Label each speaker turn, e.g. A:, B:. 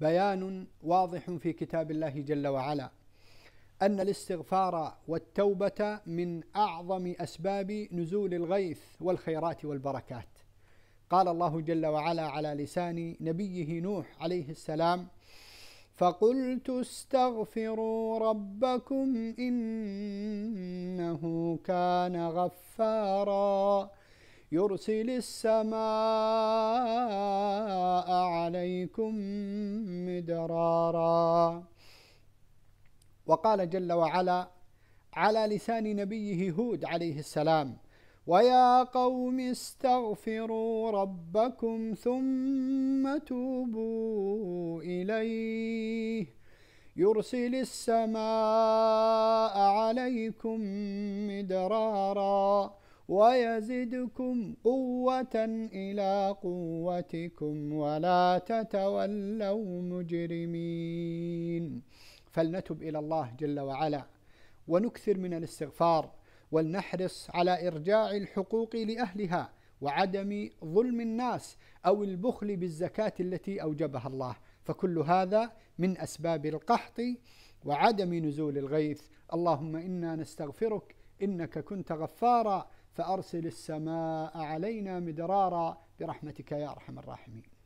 A: بيان واضح في كتاب الله جل وعلا أن الاستغفار والتوبة من أعظم أسباب نزول الغيث والخيرات والبركات. قال الله جل وعلا على لسان نبيه نوح عليه السلام: فقلت استغفروا ربكم إنه كان غفارا يرسل السماء فيكم مدرارا وقال جل وعلا على لسان نبيه هود عليه السلام ويا قوم استغفروا ربكم ثم توبوا اليه يرسل السماء عليكم مدرارا ويزدكم قوة إلى قوتكم ولا تتولوا مجرمين فلنتب إلى الله جل وعلا ونكثر من الاستغفار ولنحرص على إرجاع الحقوق لأهلها وعدم ظلم الناس أو البخل بالزكاة التي أوجبها الله فكل هذا من أسباب القحط وعدم نزول الغيث اللهم إنا نستغفرك إنك كنت غفارا فأرسل السماء علينا مدرارا برحمتك يا أرحم الراحمين